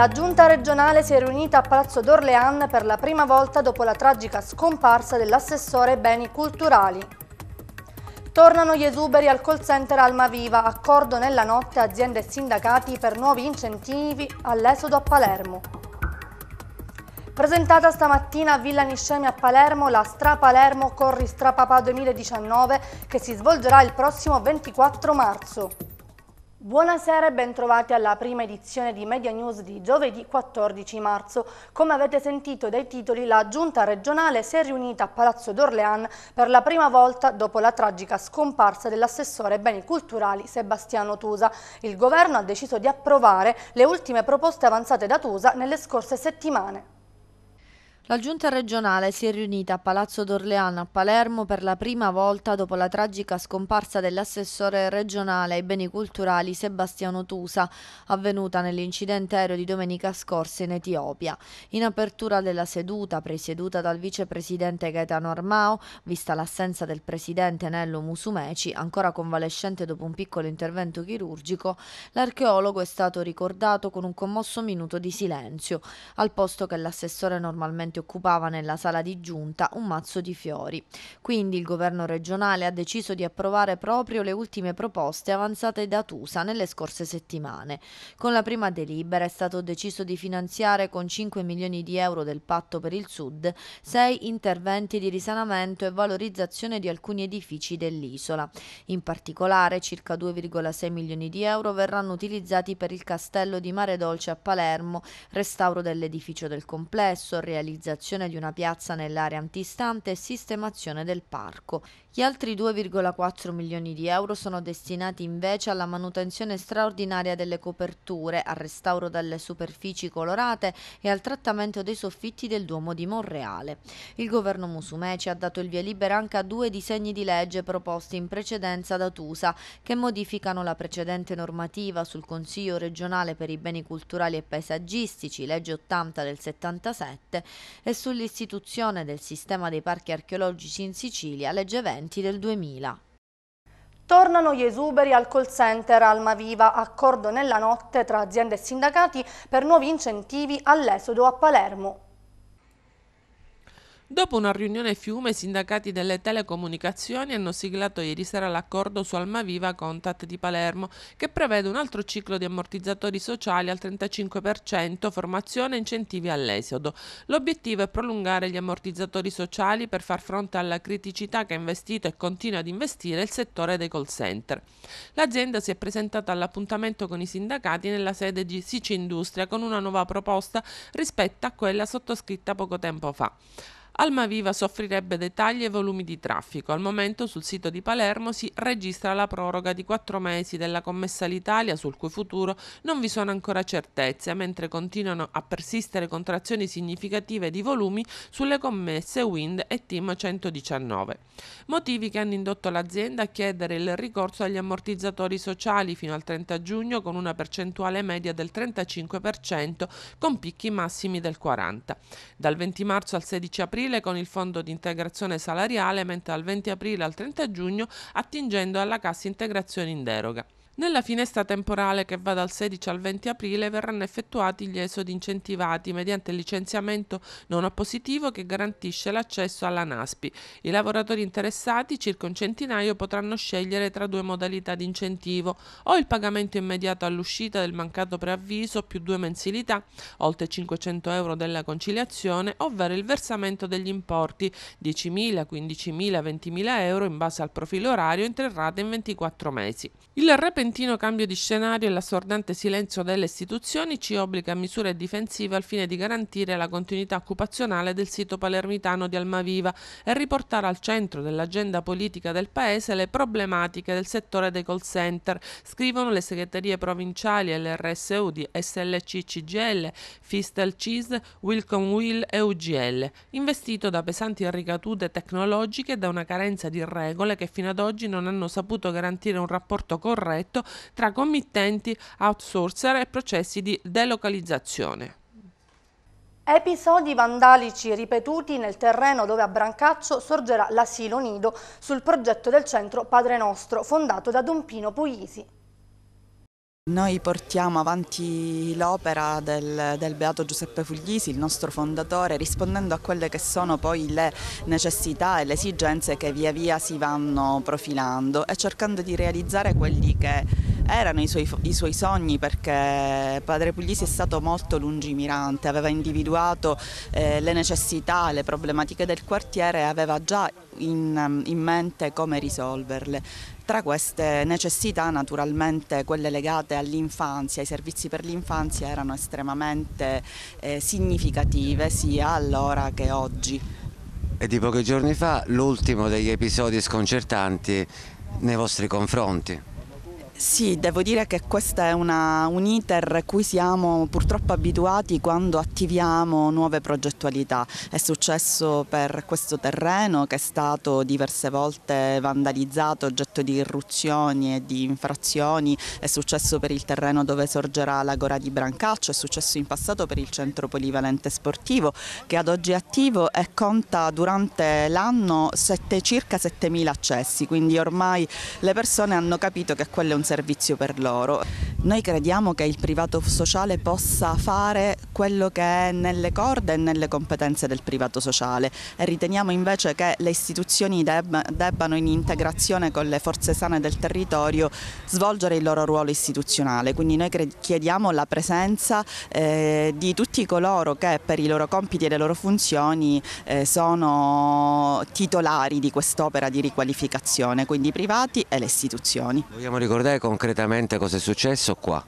La giunta regionale si è riunita a Palazzo d'Orléans per la prima volta dopo la tragica scomparsa dell'assessore beni culturali. Tornano gli esuberi al call center Almaviva, accordo nella notte aziende e sindacati per nuovi incentivi all'esodo a Palermo. Presentata stamattina a Villa Niscemi a Palermo la Stra Palermo Corri Strapapà 2019 che si svolgerà il prossimo 24 marzo. Buonasera e bentrovati alla prima edizione di Media News di giovedì 14 marzo. Come avete sentito dai titoli, la giunta regionale si è riunita a Palazzo d'Orlean per la prima volta dopo la tragica scomparsa dell'assessore beni culturali Sebastiano Tusa. Il governo ha deciso di approvare le ultime proposte avanzate da Tusa nelle scorse settimane. La giunta regionale si è riunita a Palazzo d'Orleano a Palermo per la prima volta dopo la tragica scomparsa dell'assessore regionale ai beni culturali Sebastiano Tusa, avvenuta nell'incidente aereo di domenica scorsa in Etiopia. In apertura della seduta, presieduta dal vicepresidente Gaetano Armao, vista l'assenza del presidente Nello Musumeci, ancora convalescente dopo un piccolo intervento chirurgico, l'archeologo è stato ricordato con un commosso minuto di silenzio, al posto che l'assessore normalmente occupava nella sala di giunta un mazzo di fiori. Quindi il governo regionale ha deciso di approvare proprio le ultime proposte avanzate da Tusa nelle scorse settimane. Con la prima delibera è stato deciso di finanziare con 5 milioni di euro del patto per il Sud sei interventi di risanamento e valorizzazione di alcuni edifici dell'isola. In particolare circa 2,6 milioni di euro verranno utilizzati per il castello di Mare Dolce a Palermo, restauro dell'edificio del complesso, realizzazione realizzazione di una piazza nell'area antistante e sistemazione del parco. Gli altri 2,4 milioni di euro sono destinati invece alla manutenzione straordinaria delle coperture, al restauro delle superfici colorate e al trattamento dei soffitti del Duomo di Monreale. Il governo Musumeci ha dato il via libera anche a due disegni di legge proposti in precedenza da Tusa che modificano la precedente normativa sul Consiglio regionale per i beni culturali e paesaggistici, legge 80 del 77, e sull'istituzione del sistema dei parchi archeologici in Sicilia, legge 20 precedenti del 2000. Tornano gli esuberi al call center Almaviva, accordo nella notte tra aziende e sindacati per nuovi incentivi all'esodo a Palermo. Dopo una riunione Fiume, i sindacati delle telecomunicazioni hanno siglato ieri sera l'accordo su Almaviva Contat di Palermo, che prevede un altro ciclo di ammortizzatori sociali al 35%, formazione e incentivi all'esodo. L'obiettivo è prolungare gli ammortizzatori sociali per far fronte alla criticità che ha investito e continua ad investire il settore dei call center. L'azienda si è presentata all'appuntamento con i sindacati nella sede di Sici Industria con una nuova proposta rispetto a quella sottoscritta poco tempo fa. Almaviva soffrirebbe dettagli e volumi di traffico. Al momento sul sito di Palermo si registra la proroga di quattro mesi della commessa all'Italia sul cui futuro non vi sono ancora certezze, mentre continuano a persistere contrazioni significative di volumi sulle commesse Wind e Team 119. Motivi che hanno indotto l'azienda a chiedere il ricorso agli ammortizzatori sociali fino al 30 giugno con una percentuale media del 35% con picchi massimi del 40%. Dal 20 marzo al 16 aprile aprile con il fondo di integrazione salariale, mentre dal 20 aprile al 30 giugno attingendo alla cassa integrazione in deroga. Nella finestra temporale che va dal 16 al 20 aprile verranno effettuati gli esodi incentivati mediante il licenziamento non appositivo che garantisce l'accesso alla NASPI. I lavoratori interessati, circa un centinaio, potranno scegliere tra due modalità di incentivo, o il pagamento immediato all'uscita del mancato preavviso più due mensilità, oltre 500 euro della conciliazione, ovvero il versamento degli importi 10.000, 15.000, 20.000 euro in base al profilo orario in tre rate in 24 mesi. Il rep repentino cambio di scenario e l'assordante silenzio delle istituzioni ci obbliga a misure difensive al fine di garantire la continuità occupazionale del sito palermitano di Almaviva e riportare al centro dell'agenda politica del Paese le problematiche del settore dei call center, scrivono le segreterie provinciali e l'RSU di SLC CGL, Fistel CIS, Wilcom Will e UGL, investito da pesanti ricadute tecnologiche e da una carenza di regole che fino ad oggi non hanno saputo garantire un rapporto corretto progetto tra committenti, outsourcer e processi di delocalizzazione. Episodi vandalici ripetuti nel terreno dove a Brancaccio sorgerà l'asilo nido sul progetto del centro Padre Nostro, fondato da Don Pino Puglisi. Noi portiamo avanti l'opera del, del, Beato Giuseppe Fuglisi, il nostro fondatore, rispondendo a quelle che sono poi le necessità e le esigenze che via via si vanno profilando e cercando di realizzare quelli che erano i suoi, i suoi sogni perché Padre Puglisi è stato molto lungimirante, aveva individuato eh, le necessità, le problematiche del quartiere e aveva già in, in mente come risolverle. Tra queste necessità naturalmente quelle legate all'infanzia, ai servizi per l'infanzia erano estremamente eh, significative sia allora che oggi. E di pochi giorni fa l'ultimo degli episodi sconcertanti nei vostri confronti. Sì, devo dire che questo è una, un iter cui siamo purtroppo abituati quando attiviamo nuove progettualità. È successo per questo terreno che è stato diverse volte vandalizzato, oggetto di irruzioni e di infrazioni, è successo per il terreno dove sorgerà l'agora di Brancaccio, è successo in passato per il centro polivalente sportivo che ad oggi è attivo e conta durante l'anno circa 7.000 accessi, quindi ormai le persone hanno capito che quello è un servizio per loro. Noi crediamo che il privato sociale possa fare quello che è nelle corde e nelle competenze del privato sociale e riteniamo invece che le istituzioni deb debbano in integrazione con le forze sane del territorio svolgere il loro ruolo istituzionale, quindi noi chiediamo la presenza eh, di tutti coloro che per i loro compiti e le loro funzioni eh, sono titolari di quest'opera di riqualificazione, quindi i privati e le istituzioni. Vogliamo ricordare concretamente cosa è successo? eso quoi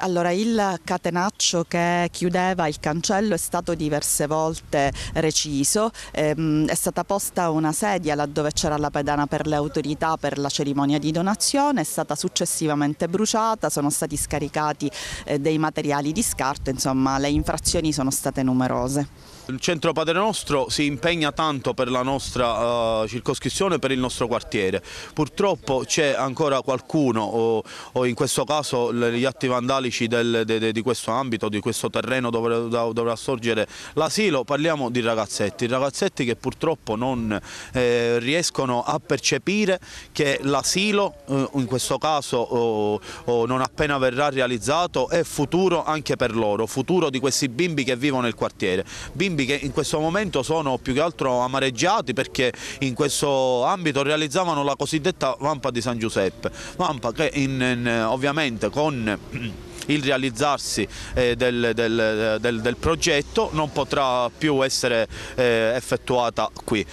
Allora, il catenaccio che chiudeva il cancello è stato diverse volte reciso, ehm, è stata posta una sedia laddove c'era la pedana per le autorità per la cerimonia di donazione, è stata successivamente bruciata, sono stati scaricati eh, dei materiali di scarto, insomma le infrazioni sono state numerose. Il Centro Padre Nostro si impegna tanto per la nostra uh, circoscrizione, per il nostro quartiere. Purtroppo c'è ancora qualcuno, o, o in questo caso gli atti vandali storici del, de, de, di questo ambito, di questo terreno dove dov, dovrà sorgere l'asilo, parliamo di ragazzetti, ragazzetti che purtroppo non eh, riescono a percepire che l'asilo, eh, in questo caso oh, oh, non appena verrà realizzato, è futuro anche per loro, futuro di questi bimbi che vivono nel quartiere, bimbi che in questo momento sono più che altro amareggiati perché in questo ambito realizzavano la cosiddetta vampa di San Giuseppe, vampa che in, in, ovviamente con il realizzarsi eh, del, del, eh, del, del, progetto non potrà più essere eh, effettuata qui.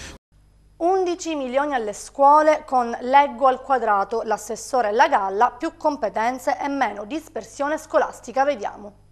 11 milioni alle scuole con leggo al quadrato, l'assessore alla galla, più competenze e meno dispersione scolastica, vediamo.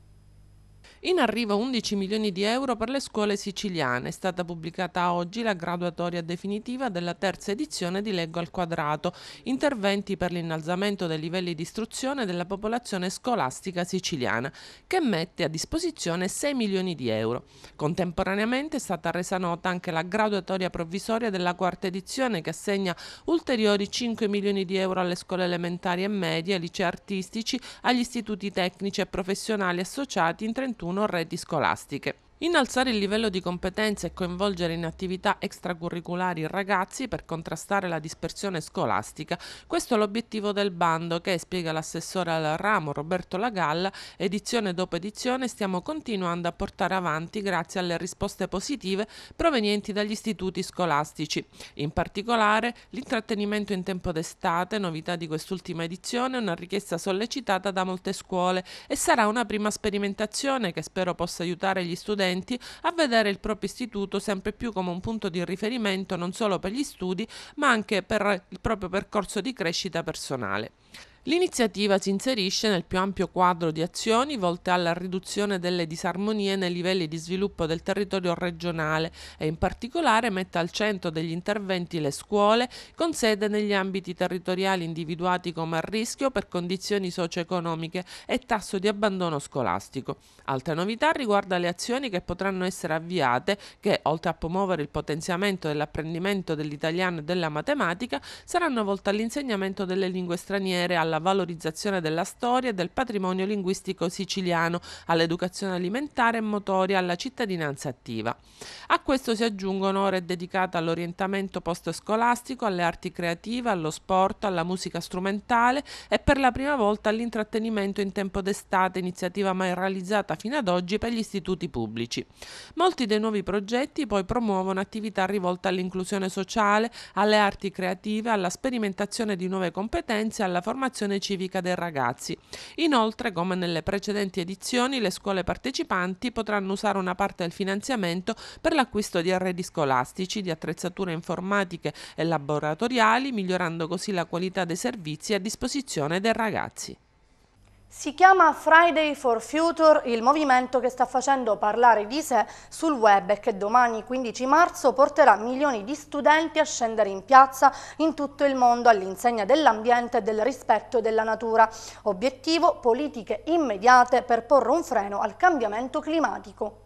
In arrivo 11 milioni di euro per le scuole siciliane. È stata pubblicata oggi la graduatoria definitiva della terza edizione di Leggo al Quadrato, interventi per l'innalzamento dei livelli di istruzione della popolazione scolastica siciliana, che mette a disposizione 6 milioni di euro. Contemporaneamente è stata resa nota anche la graduatoria provvisoria della quarta edizione che assegna ulteriori 5 milioni di euro alle scuole elementari e medie, ai licei artistici, agli istituti tecnici e professionali associati in 31 un'ora di scolastiche. Innalzare il livello di competenze e coinvolgere in attività extracurriculari i ragazzi per contrastare la dispersione scolastica, questo è l'obiettivo del bando che, spiega l'assessore al ramo Roberto Lagalla, edizione dopo edizione stiamo continuando a portare avanti grazie alle risposte positive provenienti dagli istituti scolastici. In particolare l'intrattenimento in tempo d'estate, novità di quest'ultima edizione, è una richiesta sollecitata da molte scuole e sarà una prima sperimentazione che spero possa aiutare gli studenti studenti a vedere il proprio istituto sempre più come un punto di riferimento non solo per gli studi, ma anche per il proprio percorso di crescita personale. L'iniziativa si inserisce nel più ampio quadro di azioni volte alla riduzione delle disarmonie nei livelli di sviluppo del territorio regionale e in particolare mette al centro degli interventi le scuole con sede negli ambiti territoriali individuati come a rischio per condizioni socio-economiche e tasso di abbandono scolastico. Altra novità riguarda le azioni che potranno essere avviate che, oltre a promuovere il potenziamento dell'apprendimento dell'italiano e della matematica, saranno volte all'insegnamento delle lingue straniere alla alla valorizzazione della storia e del patrimonio linguistico siciliano, all'educazione alimentare e motoria, alla cittadinanza attiva. A questo si aggiungono ore dedicate all'orientamento post-scolastico, alle arti creative, allo sport, alla musica strumentale e per la prima volta all'intrattenimento in tempo d'estate, iniziativa mai realizzata fino ad oggi per gli istituti pubblici. Molti dei nuovi progetti poi promuovono attività rivolte all'inclusione sociale, alle arti creative, alla sperimentazione di nuove competenze alla formazione l'educazione civica dei ragazzi. Inoltre, come nelle precedenti edizioni, le scuole partecipanti potranno usare una parte del finanziamento per l'acquisto di arredi scolastici, di attrezzature informatiche e laboratoriali, migliorando così la qualità dei servizi a disposizione dei ragazzi. Si chiama Friday for Future il movimento che sta facendo parlare di sé sul web e che domani 15 marzo porterà milioni di studenti a scendere in piazza in tutto il mondo all'insegna dell'ambiente e del rispetto della natura. Obiettivo politiche immediate per porre un freno al cambiamento climatico.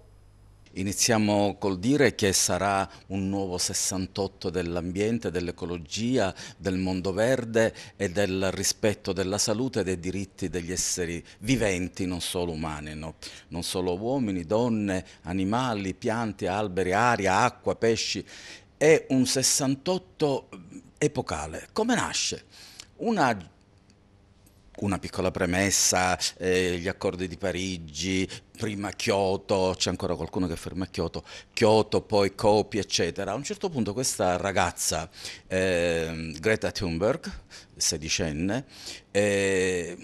Iniziamo col dire che sarà un nuovo 68 dell'ambiente, dell'ecologia, del mondo verde e del rispetto della salute e dei diritti degli esseri viventi, non solo umani, no? non solo uomini, donne, animali, piante, alberi, aria, acqua, pesci. È un 68 epocale. Come nasce? Una una piccola premessa, eh, gli accordi di Parigi, prima Kyoto, c'è ancora qualcuno che ferma Kyoto, Kyoto, poi Copi, eccetera. A un certo punto questa ragazza, eh, Greta Thunberg, sedicenne, eh,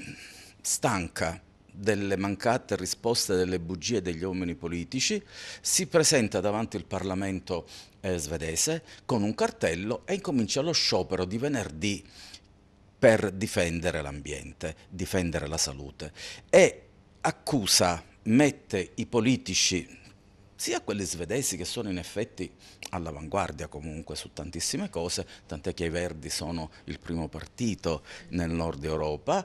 stanca delle mancate risposte delle bugie degli uomini politici, si presenta davanti al Parlamento eh, svedese con un cartello e incomincia lo sciopero di venerdì per difendere l'ambiente, difendere la salute e accusa, mette i politici sia quelli svedesi che sono in effetti all'avanguardia comunque su tantissime cose, tant'è che i Verdi sono il primo partito nel nord Europa,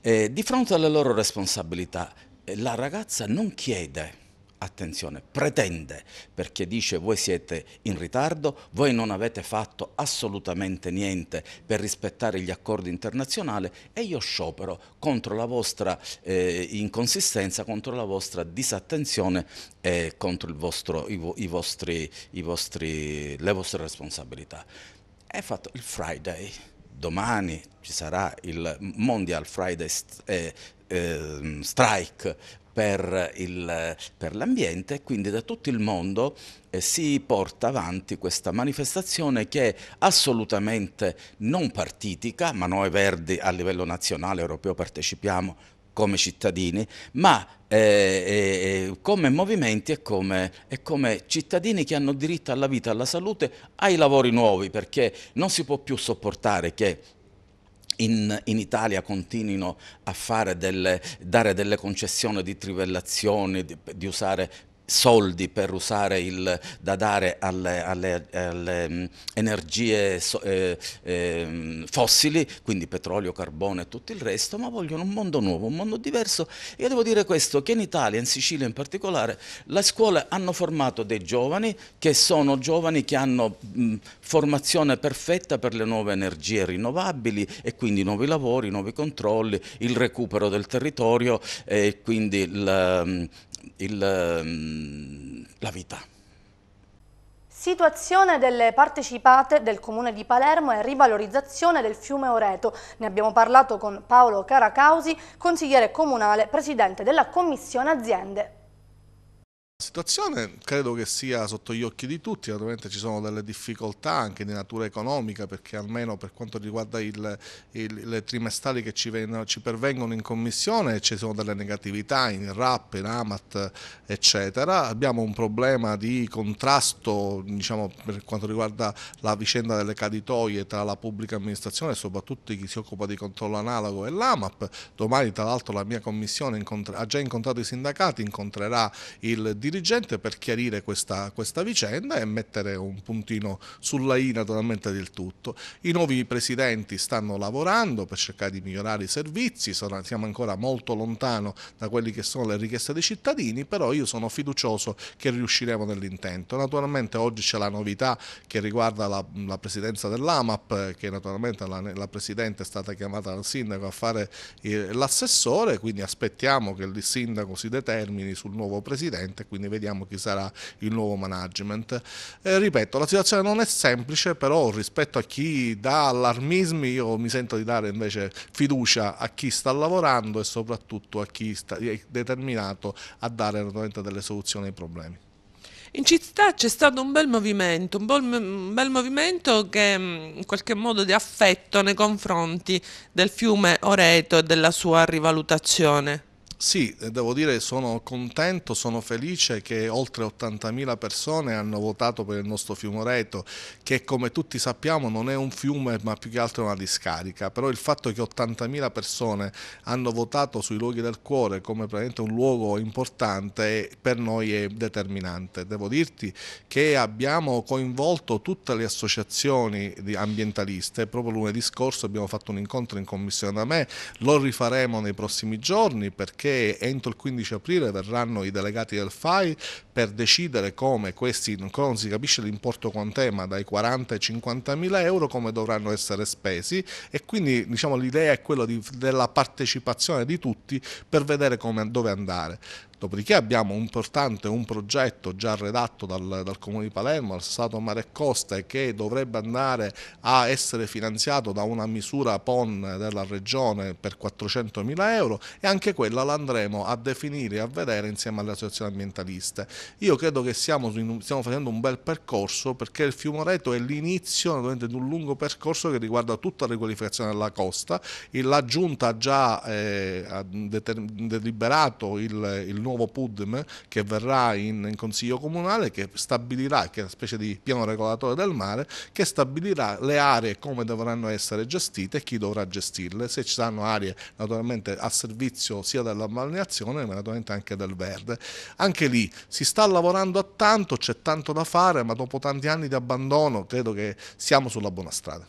eh, di fronte alle loro responsabilità eh, la ragazza non chiede attenzione, pretende perché dice voi siete in ritardo, voi non avete fatto assolutamente niente per rispettare gli accordi internazionali e io sciopero contro la vostra eh, inconsistenza, contro la vostra disattenzione e contro vostro, i, i vostri, i vostri, le vostre responsabilità. È fatto il Friday domani ci sarà il Mondial Friday st eh, eh, Strike per, l'ambiente quindi da tutto il mondo eh, si porta avanti questa manifestazione che è assolutamente non partitica, ma noi Verdi a livello nazionale, europeo partecipiamo come cittadini, ma eh, eh, eh, come movimenti e come, e come, cittadini che hanno diritto alla vita, alla salute, ai lavori nuovi, perché non si può più sopportare che in, in Italia continuino a delle, dare delle concessioni di trivellazione, di, di usare soldi per usare il, da dare alle, alle, alle mm, energie so, eh, eh, fossili, quindi petrolio, carbone e tutto il resto, ma vogliono un mondo nuovo, un mondo diverso. Io devo dire questo, che in Italia, in Sicilia in particolare, le scuole hanno formato dei giovani che sono giovani che hanno mh, mm, formazione perfetta per le nuove energie rinnovabili e quindi nuovi lavori, nuovi controlli, il recupero del territorio e quindi il, mm, il, ehm, la vita. Situazione delle partecipate del Comune di Palermo e rivalorizzazione del fiume Oreto. Ne abbiamo parlato con Paolo Caracausi, consigliere comunale, presidente della Commissione Aziende situazione credo che sia sotto gli occhi di tutti, naturalmente ci sono delle difficoltà anche di natura economica perché almeno per quanto riguarda il, il, le trimestrali che ci, ven, ci, pervengono in commissione ci sono delle negatività in RAP, in AMAT eccetera, abbiamo un problema di contrasto diciamo, per quanto riguarda la vicenda delle caditoie tra la pubblica amministrazione e soprattutto chi si occupa di controllo analogo e l'AMAP, domani tra l'altro la mia commissione ha già incontrato i sindacati, incontrerà il direttore dirigente per chiarire questa, questa vicenda e mettere un puntino sulla I naturalmente del tutto. I nuovi presidenti stanno lavorando per cercare di migliorare i servizi, sono, siamo ancora molto lontano da quelle che sono le richieste dei cittadini, però io sono fiducioso che riusciremo nell'intento. Naturalmente oggi c'è la novità che riguarda la, la presidenza dell'AMAP, che naturalmente la, la, Presidente è stata chiamata dal Sindaco a fare eh, l'assessore, quindi aspettiamo che il Sindaco si determini sul nuovo Presidente, quindi quindi vediamo chi sarà il nuovo management. Eh, ripeto, la situazione non è semplice, però rispetto a chi dà allarmismi io mi sento di dare invece fiducia a chi sta lavorando e soprattutto a chi sta, è determinato a dare delle soluzioni ai problemi. In città c'è stato un bel movimento, un bel, un bel, movimento che mm, in qualche modo di affetto nei confronti del fiume Oreto e della sua rivalutazione. Sì, eh, devo dire che sono contento, sono felice che oltre 80.000 persone hanno votato per il nostro Fiumoreto, che come tutti sappiamo non è un fiume ma più che altro una discarica, però il fatto che 80.000 persone hanno votato sui luoghi del cuore come praticamente un luogo importante per noi è determinante. Devo dirti che abbiamo coinvolto tutte le associazioni ambientaliste, proprio lunedì scorso abbiamo fatto un incontro in commissione da me, lo rifaremo nei prossimi giorni perché perché entro il 15 aprile verranno i delegati del FAI per decidere come questi, ancora non si capisce l'importo quant'è, ma dai 40 ai 50 mila euro, come dovranno essere spesi e quindi diciamo, l'idea è quella di, della partecipazione di tutti per vedere come, dove andare. Certo, dopodiché abbiamo un importante un progetto già redatto dal, dal Comune di Palermo, al Stato Mare e Costa, che dovrebbe andare a essere finanziato da una misura PON della Regione per 400 mila euro e anche quella l'andremo a definire e a vedere insieme alle associazioni ambientaliste. Io credo che siamo, stiamo facendo un bel percorso perché il Fiumoreto è l'inizio di un lungo percorso che riguarda tutta la riqualificazione della costa. La Giunta ha già eh, deliberato il, il numero nuovo PUDM che verrà in, in Consiglio Comunale che stabilirà, che è una specie di piano regolatore del mare, che stabilirà le aree come dovranno essere gestite e chi dovrà gestirle, se ci saranno aree naturalmente a servizio sia della balneazione ma naturalmente anche del verde. Anche lì si sta lavorando a tanto, c'è tanto da fare, ma dopo tanti anni di abbandono credo che siamo sulla buona strada.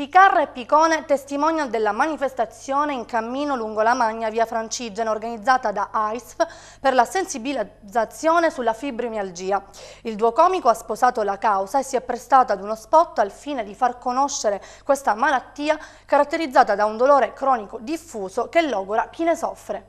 Ficarra e Picone testimonial della manifestazione in cammino lungo la Magna via Francigena organizzata da AISF per la sensibilizzazione sulla fibromialgia. Il duo comico ha sposato la causa e si è prestato ad uno spot al fine di far conoscere questa malattia caratterizzata da un dolore cronico diffuso che logora chi ne soffre.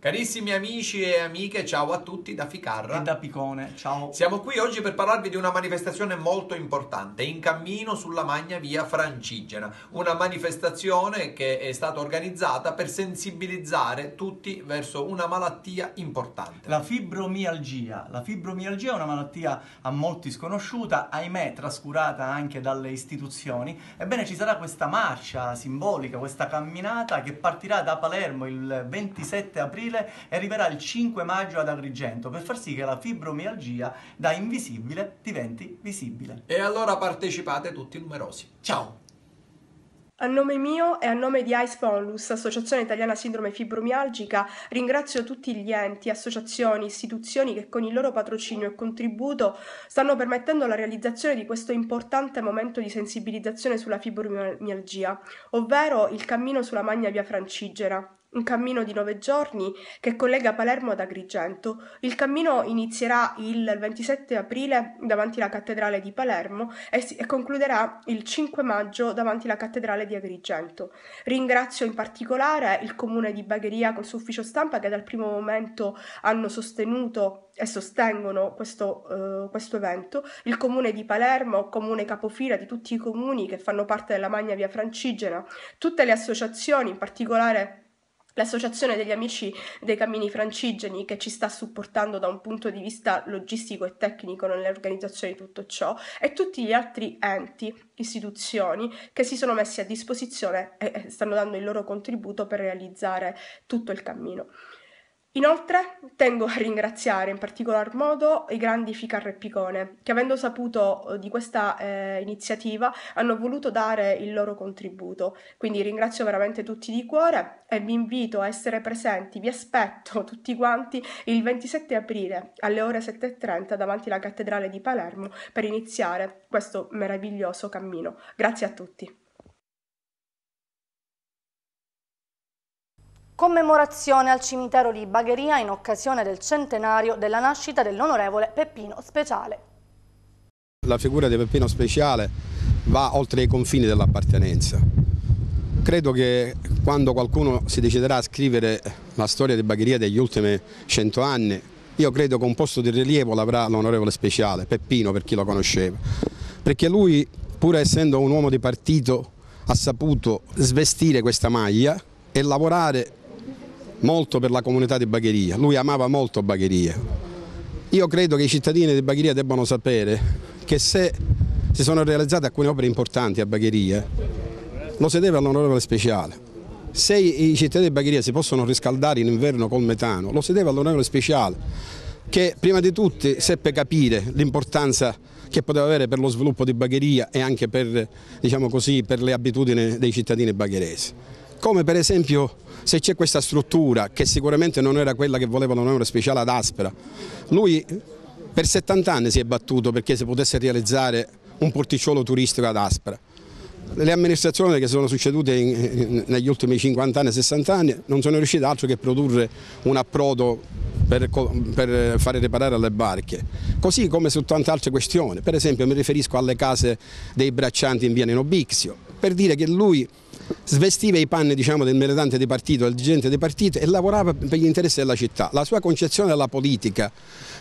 Carissimi amici e amiche, ciao a tutti da Ficarra e da Picone, ciao. Siamo qui oggi per parlarvi di una manifestazione molto importante, in cammino sulla Magna via Francigena, una manifestazione che è stata organizzata per sensibilizzare tutti verso una malattia importante. La fibromialgia. La fibromialgia è una malattia a molti sconosciuta, ahimè trascurata anche dalle istituzioni. Ebbene ci sarà questa marcia simbolica, questa camminata che partirà da Palermo il 27 aprile aprile e arriverà il 5 maggio ad Agrigento per far sì che la fibromialgia da invisibile diventi visibile. E allora partecipate tutti numerosi. Ciao! A nome mio e a nome di Ice Fonlus, Associazione Italiana Sindrome Fibromialgica, ringrazio tutti gli enti, associazioni, istituzioni che con il loro patrocinio e contributo stanno permettendo la realizzazione di questo importante momento di sensibilizzazione sulla fibromialgia, ovvero il cammino sulla Magna Via Francigera un cammino di nove giorni che collega Palermo ad Agrigento. Il cammino inizierà il 27 aprile davanti alla cattedrale di Palermo e, si- e concluderà il 5 maggio davanti alla cattedrale di Agrigento. Ringrazio in particolare il comune di Bagheria col suo ufficio stampa che dal primo momento hanno sostenuto e sostengono questo, uh, questo evento, il comune di Palermo, comune capofila di tutti i comuni che fanno parte della Magna Via Francigena, tutte le associazioni, in particolare L'associazione degli amici dei cammini francigeni che ci sta supportando da un punto di vista logistico e tecnico nell'organizzazione di tutto ciò e tutti gli altri enti, istituzioni che si sono messi a disposizione e stanno dando il loro contributo per realizzare tutto il cammino. Inoltre tengo a ringraziare in particolar modo i grandi Ficarra e Picone, che avendo saputo eh, di questa eh, iniziativa hanno voluto dare il loro contributo. Quindi ringrazio veramente tutti di cuore e vi invito a essere presenti, vi aspetto tutti quanti il 27 aprile alle ore 7.30 davanti alla cattedrale di Palermo per iniziare questo meraviglioso cammino. Grazie a tutti. Commemorazione al cimitero di Bagheria in occasione del centenario della nascita dell'onorevole Peppino Speciale. La figura di Peppino Speciale va oltre i confini dell'appartenenza. Credo che quando qualcuno si deciderà a scrivere la storia di Bagheria degli ultimi cento anni, io credo che un posto di rilievo l'avrà l'onorevole Speciale, Peppino per chi lo conosceva, perché lui pur essendo un uomo di partito ha saputo svestire questa maglia e lavorare molto per la comunità di Bagheria, lui amava molto Bagheria. Io credo che i cittadini di Bagheria debbano sapere che se si sono realizzate alcune opere importanti a Bagheria, lo si deve all'onorevole speciale. Se i cittadini di Bagheria si possono riscaldare in inverno col metano, lo si deve all'onorevole speciale, che prima di tutto seppe capire l'importanza che poteva avere per lo sviluppo di Bagheria e anche per, diciamo così, per le abitudini dei cittadini bagheresi come per esempio se c'è questa struttura che sicuramente non era quella che voleva l'onore speciale ad Aspera, lui per 70 anni si è battuto perché si potesse realizzare un porticciolo turistico ad Aspera. Le amministrazioni che sono succedute in, in, negli ultimi 50 anni, 60 anni non sono riuscite altro che produrre un approdo per, per fare riparare le barche, così come su tante altre questioni, per esempio mi riferisco alle case dei braccianti in via Nenobixio, per dire che lui svestiva i panni diciamo, del militante di partito, del dirigente di partito e lavorava per gli interessi della città. La sua concezione della politica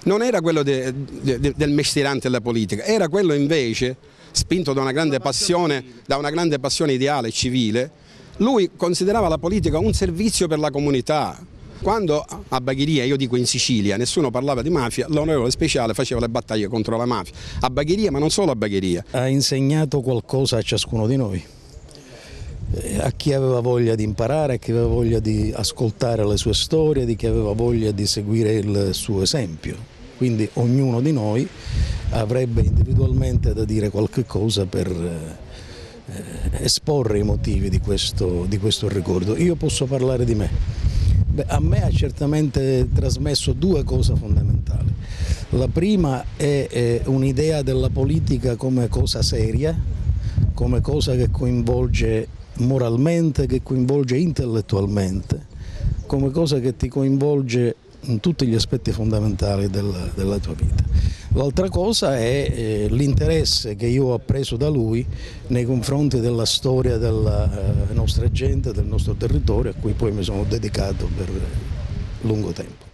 non era quella de, de, de, del mestierante della politica, era quello invece, spinto da una grande passione, da una grande passione ideale e civile, lui considerava la politica un servizio per la comunità, quando a Bagheria, io dico in Sicilia, nessuno parlava di mafia, l'onorevole speciale faceva le battaglie contro la mafia. A Bagheria, ma non solo a Bagheria. Ha insegnato qualcosa a ciascuno di noi. Eh, a chi aveva voglia di imparare, a chi aveva voglia di ascoltare le sue storie, di chi aveva voglia di seguire il suo esempio. Quindi ognuno di noi avrebbe individualmente da dire qualche cosa per eh, esporre i motivi di questo, di questo, ricordo. Io posso parlare di me. Beh, a me ha certamente trasmesso due cose fondamentali. La prima è, è un'idea della politica come cosa seria, come cosa che coinvolge moralmente, che coinvolge intellettualmente, come cosa che ti coinvolge in tutti gli aspetti fondamentali della, della tua vita. L'altra cosa è eh, l'interesse che io ho appreso da lui nei confronti della storia della eh, nostra gente, del nostro territorio, a cui poi mi sono dedicato per eh, lungo tempo.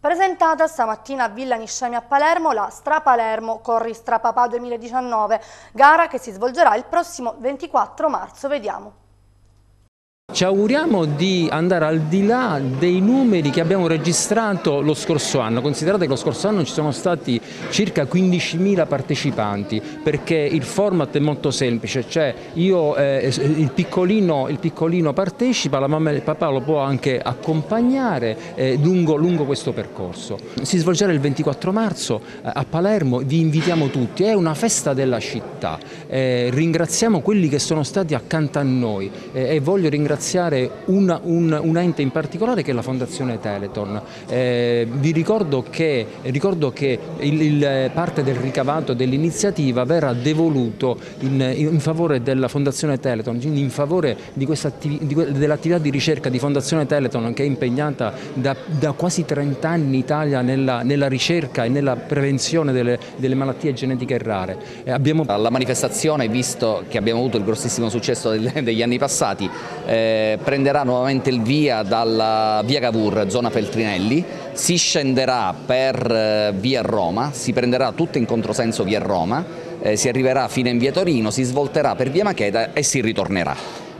Presentata stamattina a Villa Niscemi a Palermo la Strapalermo Corri Strapapà 2019, gara che si svolgerà il prossimo 24 marzo. Vediamo. Ci auguriamo di andare al di là dei numeri che abbiamo registrato lo scorso anno, considerate che lo scorso anno ci sono stati circa 15.000 partecipanti perché il format è molto semplice, cioè io, eh, il, piccolino, il, piccolino, partecipa, la mamma e il papà lo può anche accompagnare eh, lungo, lungo, questo percorso. Si svolgerà il 24 marzo eh, a Palermo, vi invitiamo tutti, è una festa della città, eh, ringraziamo quelli che sono stati accanto a noi eh, e voglio ringraziare ringraziare una, un, un, ente in particolare che è la Fondazione Teleton. Eh, vi ricordo che, ricordo che il, il, eh, parte del ricavato dell'iniziativa verrà devoluto in, in, favore della Fondazione Teleton, quindi in favore dell'attività di ricerca di Fondazione Teleton che è impegnata da, da quasi 30 anni in Italia nella, nella, ricerca e nella prevenzione delle, delle malattie genetiche rare. Eh, abbiamo... La manifestazione, visto che abbiamo avuto il grossissimo successo degli anni passati, eh, eh, prenderà nuovamente il via dalla via Cavour, zona Feltrinelli, si scenderà per eh, via Roma, si prenderà tutto in controsenso via Roma, eh, si arriverà fino in via Torino, si svolterà per via Macheda e si ritornerà.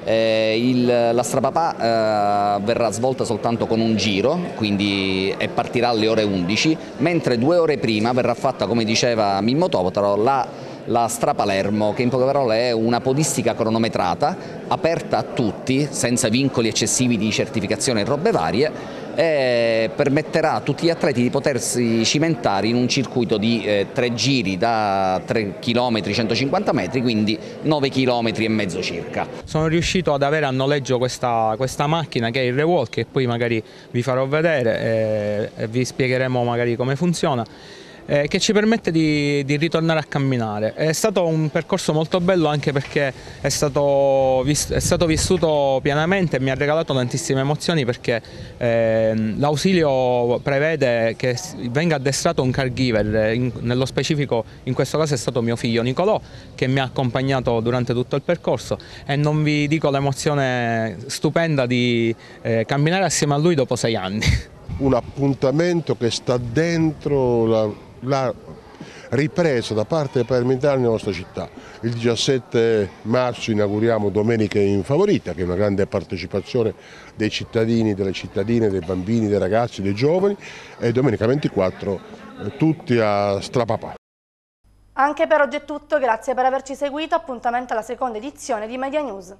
Eh, il, la strapapà eh, verrà svolta soltanto con un giro, quindi e partirà alle ore 11, mentre due ore prima verrà fatta, come diceva Mimmo Topotaro, la la Stra Palermo, che in poche parole è una podistica cronometrata, aperta a tutti, senza vincoli eccessivi di certificazione e robe varie, e permetterà a tutti gli atleti di potersi cimentare in un circuito di eh, tre giri da 3 km 150 metri, quindi 9 km e mezzo circa. Sono riuscito ad avere a noleggio questa, questa macchina che è il Rewalk che poi magari vi farò vedere eh, e vi spiegheremo magari come funziona eh, che ci permette di, di, ritornare a camminare. È stato un percorso molto bello anche perché è stato, è stato vissuto pienamente e mi ha regalato tantissime emozioni perché eh, l'ausilio prevede che venga addestrato un caregiver, in, nello specifico in questo caso è stato mio figlio Nicolò che mi ha accompagnato durante tutto il percorso e non vi dico l'emozione stupenda di eh, camminare assieme a lui dopo sei anni. Un appuntamento che sta dentro la la ripresa da parte permitana nella nostra città. Il 17 marzo inauguriamo Domenica in Favorita, che è una grande partecipazione dei cittadini, delle cittadine, dei bambini, dei ragazzi, dei giovani e domenica 24 eh, tutti a strapapà. Anche per oggi è tutto, grazie per averci seguito, appuntamento alla seconda edizione di Media News.